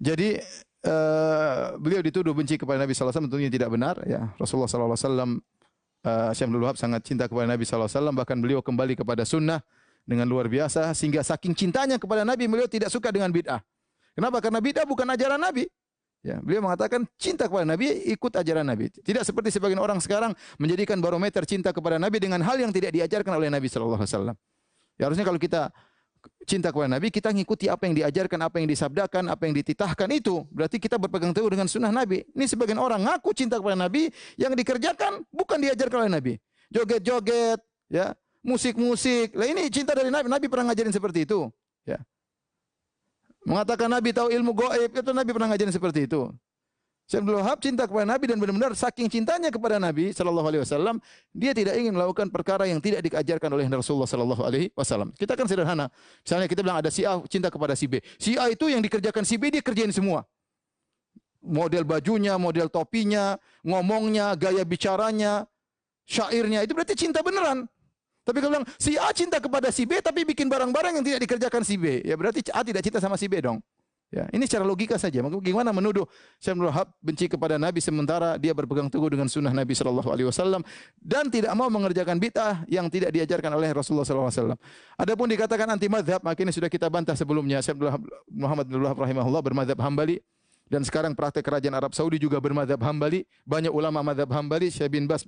Jadi uh, beliau dituduh benci kepada Nabi sallallahu alaihi wasallam tentunya tidak benar ya. Rasulullah sallallahu alaihi wasallam uh, Syekh Abdul Wahab sangat cinta kepada Nabi sallallahu alaihi wasallam bahkan beliau kembali kepada sunnah dengan luar biasa sehingga saking cintanya kepada Nabi beliau tidak suka dengan bid'ah. Kenapa? Karena bid'ah bukan ajaran Nabi. Ya, beliau mengatakan cinta kepada Nabi ikut ajaran Nabi. Tidak seperti sebagian orang sekarang menjadikan barometer cinta kepada Nabi dengan hal yang tidak diajarkan oleh Nabi sallallahu alaihi wasallam. Ya harusnya kalau kita cinta kepada Nabi, kita ngikuti apa yang diajarkan, apa yang disabdakan, apa yang dititahkan itu. Berarti kita berpegang teguh dengan sunnah Nabi. Ini sebagian orang ngaku cinta kepada Nabi, yang dikerjakan bukan diajarkan oleh Nabi. Joget-joget, ya, musik-musik. Lah ini cinta dari Nabi. Nabi pernah ngajarin seperti itu, ya. Mengatakan Nabi tahu ilmu goib, itu Nabi pernah ngajarin seperti itu. Syekh Abdul Wahab cinta kepada Nabi dan benar-benar saking cintanya kepada Nabi Shallallahu Alaihi Wasallam, dia tidak ingin melakukan perkara yang tidak diajarkan oleh Rasulullah Shallallahu Alaihi Wasallam. Kita kan sederhana. Misalnya kita bilang ada si A cinta kepada si B. Si A itu yang dikerjakan si B dia kerjain semua. Model bajunya, model topinya, ngomongnya, gaya bicaranya, syairnya itu berarti cinta beneran. Tapi kalau bilang si A cinta kepada si B tapi bikin barang-barang yang tidak dikerjakan si B, ya berarti A tidak cinta sama si B dong. Ya, ini secara logika saja. Bagaimana menuduh Syekh Abdul Wahab benci kepada Nabi sementara dia berpegang teguh dengan sunnah Nabi Shallallahu Alaihi Wasallam dan tidak mau mengerjakan bid'ah yang tidak diajarkan oleh Rasulullah saw. Alaihi Wasallam. Adapun dikatakan anti madhab, makanya sudah kita bantah sebelumnya. Syekh Abdul Wahab, Muhammad Abdul Wahab rahimahullah bermadhab hambali dan sekarang praktek kerajaan Arab Saudi juga bermadhab hambali. Banyak ulama madhab hambali. Syekh bin Bas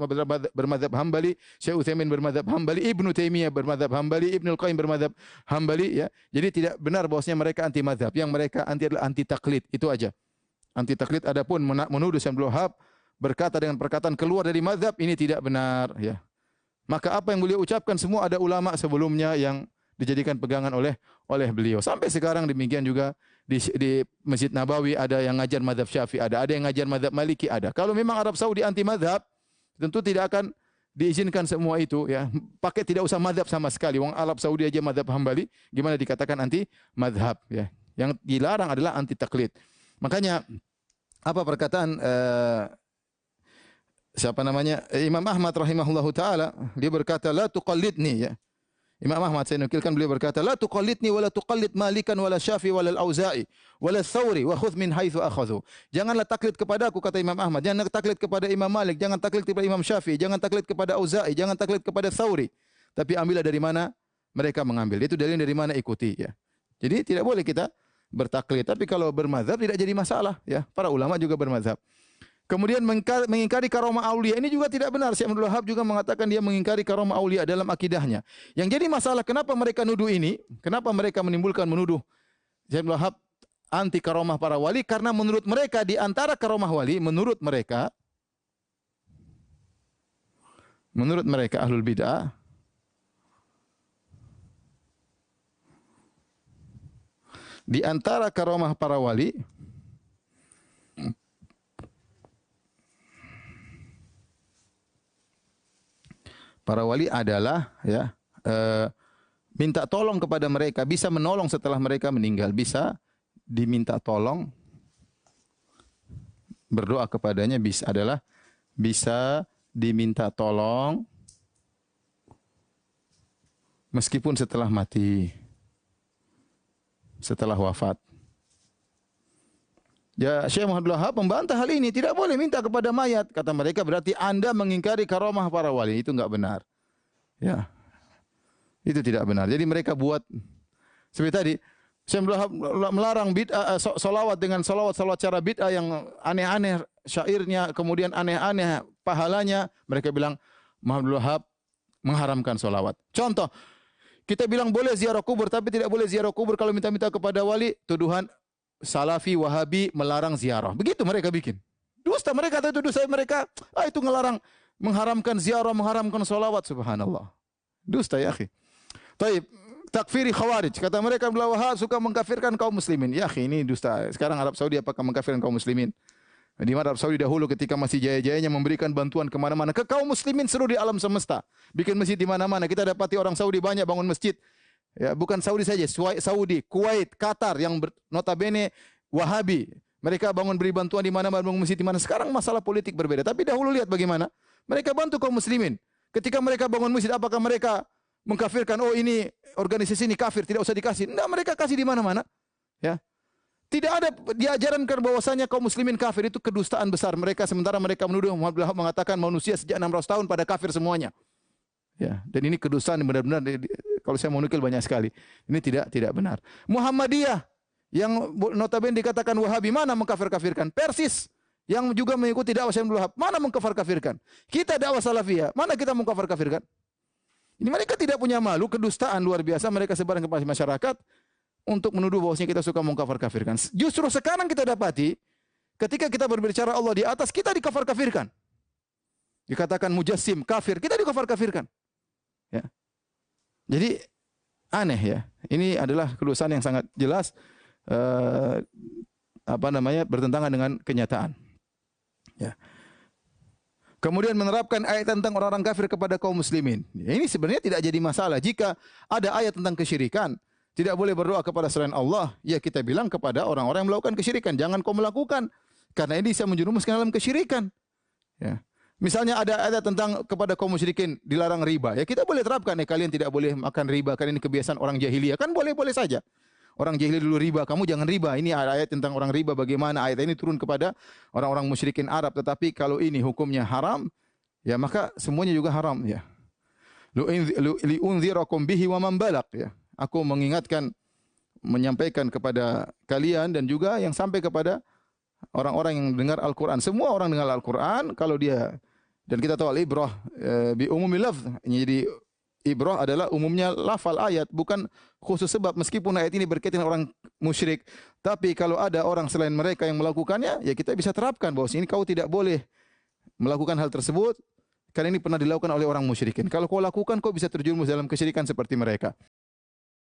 bermadhab hambali. Syekh Uthaymin bermadhab hambali. Ibnu Taimiyah bermadhab hambali. Ibnu Qayyim bermadhab hambali. Ya. Jadi tidak benar bahwasanya mereka anti madhab. Yang mereka anti adalah anti taklid. Itu aja. Anti taklid adapun menuduh Syamdul Wahab berkata dengan perkataan keluar dari madhab ini tidak benar. Ya. Maka apa yang beliau ucapkan semua ada ulama sebelumnya yang dijadikan pegangan oleh oleh beliau. Sampai sekarang demikian juga di, di Masjid Nabawi ada yang ngajar madhab Syafi'i, ada, ada yang ngajar madhab Maliki, ada. Kalau memang Arab Saudi anti madhab, tentu tidak akan diizinkan semua itu ya. Pakai tidak usah madhab sama sekali. Wong Arab Saudi aja madhab Hambali, gimana dikatakan anti madhab ya. Yang dilarang adalah anti taklid. Makanya apa perkataan uh, siapa namanya Imam Ahmad rahimahullahu taala dia berkata la tuqallidni ya Imam Ahmad saya nukilkan beliau berkata, "La tuqallidni wa la tuqallid Malikan wa la Syafi wa Al-Auza'i wa la Tsauri wa khudh min haitsu akhadhu." Janganlah taklid kepada aku kata Imam Ahmad, jangan taklid kepada Imam Malik, jangan taklid kepada Imam Syafi'i, jangan taklid kepada Auza'i, jangan taklid kepada Tsauri. Tapi ambillah dari mana mereka mengambil. Itu dari dari mana ikuti ya. Jadi tidak boleh kita bertaklid, tapi kalau bermazhab tidak jadi masalah ya. Para ulama juga bermazhab. Kemudian mengingkari karoma aulia ini juga tidak benar. Syekh Abdul Wahab juga mengatakan dia mengingkari karoma aulia dalam akidahnya. Yang jadi masalah kenapa mereka nuduh ini? Kenapa mereka menimbulkan menuduh Syekh Abdul Wahab anti karomah para wali? Karena menurut mereka di antara karomah wali, menurut mereka menurut mereka ahlul bid'ah di antara karomah para wali Para wali adalah ya e, minta tolong kepada mereka, bisa menolong setelah mereka meninggal, bisa diminta tolong berdoa kepadanya bisa adalah bisa diminta tolong meskipun setelah mati setelah wafat Ya, Syekh Muhammad Wahab membantah hal ini. Tidak boleh minta kepada mayat. Kata mereka berarti Anda mengingkari karomah para wali. Itu enggak benar. Ya. Itu tidak benar. Jadi mereka buat seperti tadi Syekh Wahab melarang bid'ah eh, solawat dengan solawat solawat cara bid'ah yang aneh-aneh syairnya, kemudian aneh-aneh pahalanya. Mereka bilang Muhammad Wahab mengharamkan solawat. Contoh, kita bilang boleh ziarah kubur tapi tidak boleh ziarah kubur kalau minta-minta kepada wali tuduhan Salafi, Wahabi melarang ziarah. Begitu mereka bikin. Dusta mereka kata itu dusta. mereka. Ah itu ngelarang mengharamkan ziarah, mengharamkan solawat subhanallah. Dusta ya akhi. Tapi takfiri khawarij. Kata mereka Wahab suka mengkafirkan kaum muslimin. Ya akhi ini dusta. Sekarang Arab Saudi apakah mengkafirkan kaum muslimin? Di mana Arab Saudi dahulu ketika masih jaya-jayanya memberikan bantuan kemana-mana. Ke kaum muslimin seluruh di alam semesta. Bikin masjid di mana-mana. Kita dapati orang Saudi banyak bangun masjid. Ya, bukan Saudi saja, Saudi, Kuwait, Qatar yang ber, notabene Wahabi. Mereka bangun beri bantuan di mana bangun masjid di mana. Sekarang masalah politik berbeda. Tapi dahulu lihat bagaimana mereka bantu kaum muslimin. Ketika mereka bangun masjid, apakah mereka mengkafirkan? Oh ini organisasi ini kafir, tidak usah dikasih. Tidak, mereka kasih di mana-mana. Ya, tidak ada ke bahwasanya kaum muslimin kafir itu kedustaan besar. Mereka sementara mereka menuduh Muhammad mengatakan manusia sejak 600 tahun pada kafir semuanya. Ya, dan ini kedustaan benar-benar kalau saya mau nukil banyak sekali. Ini tidak tidak benar. Muhammadiyah yang notabene dikatakan Wahabi mana mengkafir-kafirkan? Persis yang juga mengikuti dakwah Syekh Abdul mana mengkafir-kafirkan? Kita dakwah Salafiyah, mana kita mengkafir-kafirkan? Ini mereka tidak punya malu, kedustaan luar biasa mereka sebarkan kepada masyarakat untuk menuduh bahwasanya kita suka mengkafir-kafirkan. Justru sekarang kita dapati ketika kita berbicara Allah di atas, kita dikafir-kafirkan. Dikatakan mujassim, kafir, kita dikafir-kafirkan. Ya. Jadi aneh ya. Ini adalah kelulusan yang sangat jelas eh, apa namanya bertentangan dengan kenyataan. Ya. Kemudian menerapkan ayat tentang orang-orang kafir kepada kaum muslimin. Ini sebenarnya tidak jadi masalah jika ada ayat tentang kesyirikan. Tidak boleh berdoa kepada selain Allah. Ya kita bilang kepada orang-orang yang melakukan kesyirikan. Jangan kau melakukan. Karena ini bisa menjerumuskan dalam kesyirikan. Ya. Misalnya ada ada tentang kepada kaum musyrikin dilarang riba. Ya kita boleh terapkan ya kalian tidak boleh makan riba karena ini kebiasaan orang jahiliyah. Kan boleh-boleh saja. Orang jahiliyah dulu riba, kamu jangan riba. Ini ada ayat tentang orang riba bagaimana ayat ini turun kepada orang-orang musyrikin Arab. Tetapi kalau ini hukumnya haram, ya maka semuanya juga haram ya. Liunzirakum bihi wa man balak ya. Aku mengingatkan menyampaikan kepada kalian dan juga yang sampai kepada orang-orang yang dengar Al-Qur'an. Semua orang dengar Al-Qur'an kalau dia dan kita tahu al-ibrah e, eh, bi umumi lafz. Jadi ibrah adalah umumnya lafal ayat, bukan khusus sebab meskipun ayat ini berkaitan dengan orang musyrik, tapi kalau ada orang selain mereka yang melakukannya, ya kita bisa terapkan bahwa ini kau tidak boleh melakukan hal tersebut karena ini pernah dilakukan oleh orang musyrikin. Kalau kau lakukan, kau bisa terjerumus dalam kesyirikan seperti mereka.